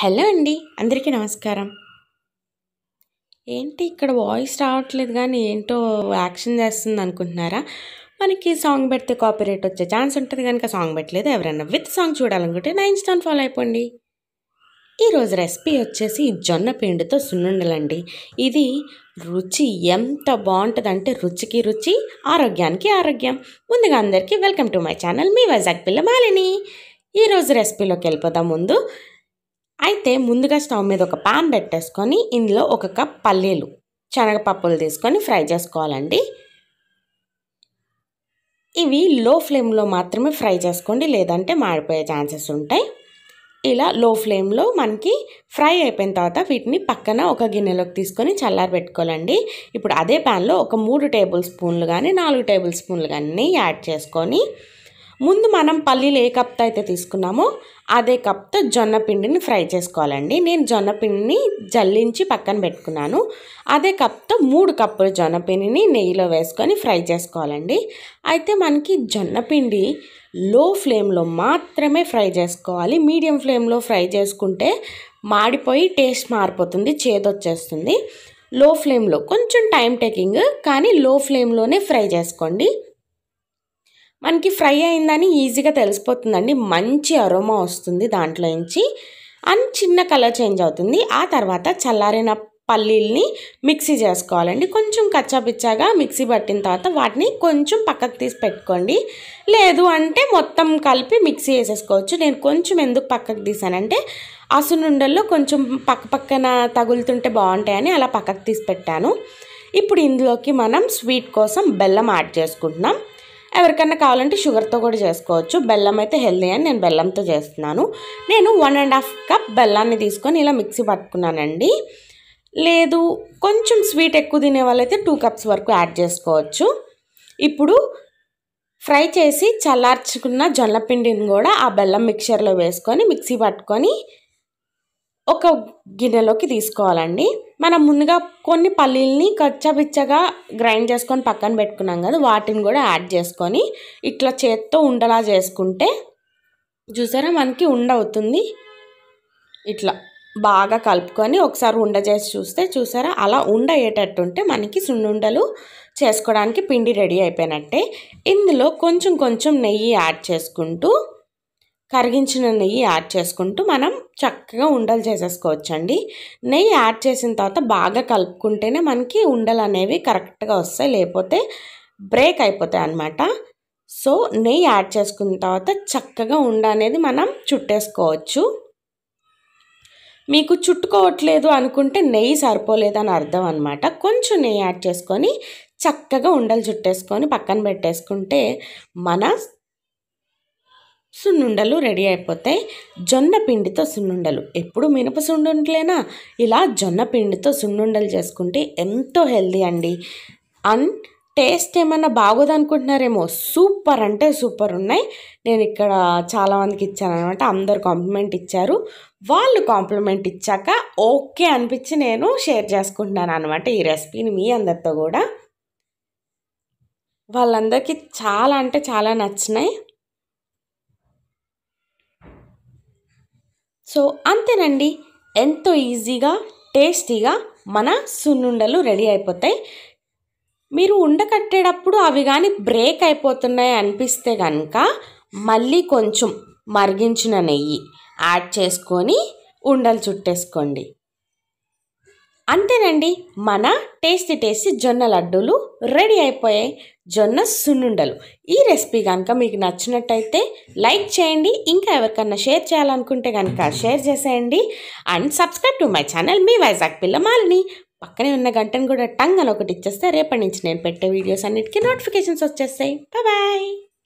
hello అండి అందరికీ నమస్కారం ఏంటి ఇక్కడ వాయిస్ రావట్లేదు కానీ ఏంటో యాక్షన్ చేస్తుంది అనుకుంటున్నారా మనకి సాంగ్ పెడితే కాపీరేట్ వచ్చే ఛాన్స్ ఉంటుంది కనుక సాంగ్ పెట్టలేదు ఎవరైనా విత్ సాంగ్ చూడాలనుకుంటే నైన్ స్టాన్ ఫాలో అయిపోండి ఈరోజు రెసిపీ వచ్చేసి జొన్న పిండితో సున్నుండలండి ఇది రుచి ఎంత బాగుంటుందంటే రుచికి రుచి ఆరోగ్యానికి ఆరోగ్యం ముందుగా అందరికీ వెల్కమ్ టు మై ఛానల్ మీ వైజాగ్ పిల్ల మాలిని ఈరోజు రెసిపీలోకి వెళ్ళిపోదాం ముందు అయితే ముందుగా స్టవ్ మీద ఒక పాన్ పెట్టేసుకొని ఇందులో ఒక కప్ పల్లీలు శనగపప్పులు తీసుకొని ఫ్రై చేసుకోవాలండి ఇవి లో ఫ్లేమ్లో మాత్రమే ఫ్రై చేసుకోండి లేదంటే మాడిపోయే ఛాన్సెస్ ఉంటాయి ఇలా లో ఫ్లేమ్లో మనకి ఫ్రై అయిపోయిన తర్వాత వీటిని పక్కన ఒక గిన్నెలోకి తీసుకొని చల్లారి పెట్టుకోవాలండి ఇప్పుడు అదే ప్యాన్లో ఒక మూడు టేబుల్ స్పూన్లు కానీ నాలుగు టేబుల్ స్పూన్లు కానీ యాడ్ చేసుకొని ముందు మనం పల్లీలు ఏ కప్తో అయితే తీసుకున్నామో అదే కప్తో జొన్న పిండిని ఫ్రై చేసుకోవాలండి నేను జొన్న పిండిని జల్లించి పక్కన పెట్టుకున్నాను అదే కప్తో మూడు కప్పులు జొన్న పిండిని నెయ్యిలో వేసుకొని ఫ్రై చేసుకోవాలండి అయితే మనకి జొన్న పిండి లో ఫ్లేమ్లో మాత్రమే ఫ్రై చేసుకోవాలి మీడియం ఫ్లేమ్లో ఫ్రై చేసుకుంటే మాడిపోయి టేస్ట్ మారిపోతుంది చేదొచ్చేస్తుంది లో ఫ్లేమ్లో కొంచెం టైం టేకింగ్ కానీ లో ఫ్లేమ్లోనే ఫ్రై చేసుకోండి మనకి ఫ్రై అయిందని ఈజీగా తెలిసిపోతుందండి మంచి అరోమా వస్తుంది దాంట్లోంచి అండ్ చిన్న కలర్ చేంజ్ అవుతుంది ఆ తర్వాత చల్లారిన పల్లీల్ని మిక్సీ చేసుకోవాలండి కొంచెం కచ్చాపిచ్చాగా మిక్సీ పట్టిన తర్వాత వాటిని కొంచెం పక్కకు తీసి పెట్టుకోండి లేదు అంటే మొత్తం కలిపి మిక్సీ వేసేసుకోవచ్చు నేను కొంచెం ఎందుకు పక్కకు తీసానంటే అసునుండల్లో కొంచెం పక్క పక్కన తగులుతుంటే బాగుంటాయని అలా పక్కకు తీసి పెట్టాను ఇప్పుడు ఇందులోకి మనం స్వీట్ కోసం బెల్లం యాడ్ చేసుకుంటున్నాం ఎవరికన్నా కావాలంటే షుగర్తో కూడా చేసుకోవచ్చు బెల్లం అయితే హెల్దీ అని నేను బెల్లంతో చేస్తున్నాను నేను వన్ అండ్ హాఫ్ కప్ బెల్లాన్ని తీసుకొని ఇలా మిక్సీ పట్టుకున్నానండి లేదు కొంచెం స్వీట్ ఎక్కువ తినే వాళ్ళైతే టూ కప్స్ వరకు యాడ్ చేసుకోవచ్చు ఇప్పుడు ఫ్రై చేసి చల్లార్చుకున్న జొన్న పిండిని కూడా ఆ బెల్లం మిక్చర్లో వేసుకొని మిక్సీ పట్టుకొని ఒక గిన్నెలోకి తీసుకోవాలండి మనం ముందుగా కొన్ని పల్లీల్ని కచ్చబిచ్చగా గ్రైండ్ చేసుకొని పక్కన పెట్టుకున్నాం కదా వాటిని కూడా యాడ్ చేసుకొని ఇట్లా చేత్తో ఉండలా చేసుకుంటే చూసారా మనకి ఉండ అవుతుంది ఇట్లా బాగా కలుపుకొని ఒకసారి ఉండ చేసి చూస్తే చూసారా అలా ఉండ అయ్యేటట్టుంటే మనకి సున్నుండలు చేసుకోవడానికి పిండి రెడీ అయిపోయినట్టే ఇందులో కొంచెం కొంచెం నెయ్యి యాడ్ చేసుకుంటూ కరిగించిన నెయ్యి యాడ్ చేసుకుంటూ మనం చక్కగా ఉండలు చేసేసుకోవచ్చండి నెయ్యి యాడ్ చేసిన తర్వాత బాగా కలుపుకుంటేనే మనకి ఉండలు అనేవి కరెక్ట్గా వస్తాయి లేకపోతే బ్రేక్ అయిపోతాయి అన్నమాట సో నెయ్యి యాడ్ చేసుకున్న తర్వాత చక్కగా ఉండ అనేది మనం చుట్టేసుకోవచ్చు మీకు చుట్టుకోవట్లేదు అనుకుంటే నెయ్యి సరిపోలేదని అర్థం అనమాట కొంచెం నెయ్యి యాడ్ చేసుకొని చక్కగా ఉండలు చుట్టేసుకొని పక్కన పెట్టేసుకుంటే మన సున్నుండలు రెడీ అయిపోతాయి జొన్న పిండితో సున్నుండలు ఎప్పుడు మినప సున్నుండలేనా ఇలా జొన్న పిండితో సున్నుండలు చేసుకుంటే ఎంతో హెల్దీ అండి అండ్ టేస్ట్ ఏమైనా బాగోదనుకుంటున్నారేమో సూపర్ అంటే సూపర్ ఉన్నాయి నేను ఇక్కడ చాలామందికి ఇచ్చాను అనమాట అందరు కాంప్లిమెంట్ ఇచ్చారు వాళ్ళు కాంప్లిమెంట్ ఇచ్చాక ఓకే అనిపించి నేను షేర్ చేసుకుంటున్నాను అనమాట ఈ రెసిపీని మీ అందరితో కూడా వాళ్ళందరికీ చాలా అంటే చాలా నచ్చినాయి సో అంతేనండి ఎంతో ఈజీగా టేస్టీగా మన సున్నుండలు రెడీ అయిపోతాయి మీరు ఉండకట్టేటప్పుడు అవి కానీ బ్రేక్ అయిపోతున్నాయి అనిపిస్తే కనుక మళ్ళీ కొంచెం మరిగించిన నెయ్యి యాడ్ చేసుకొని ఉండలు చుట్టేసుకోండి అంతేనండి మన టేస్టీ టేస్టీ జొన్న లడ్డూలు రెడీ అయిపోయాయి జొన్న సున్నుండలు ఈ రెసిపీ కనుక మీకు నచ్చినట్టయితే లైక్ చేయండి ఇంకా ఎవరికన్నా షేర్ చేయాలనుకుంటే కనుక షేర్ చేసేయండి and subscribe to my channel మీ వైజాగ్ పిల్ల పక్కనే ఉన్న గంటను కూడా టంగ్ అని ఒకటి ఇచ్చేస్తే రేపటి నుంచి నేను పెట్టే వీడియోస్ అన్నిటికీ నోటిఫికేషన్స్ వచ్చేస్తాయి బాయ్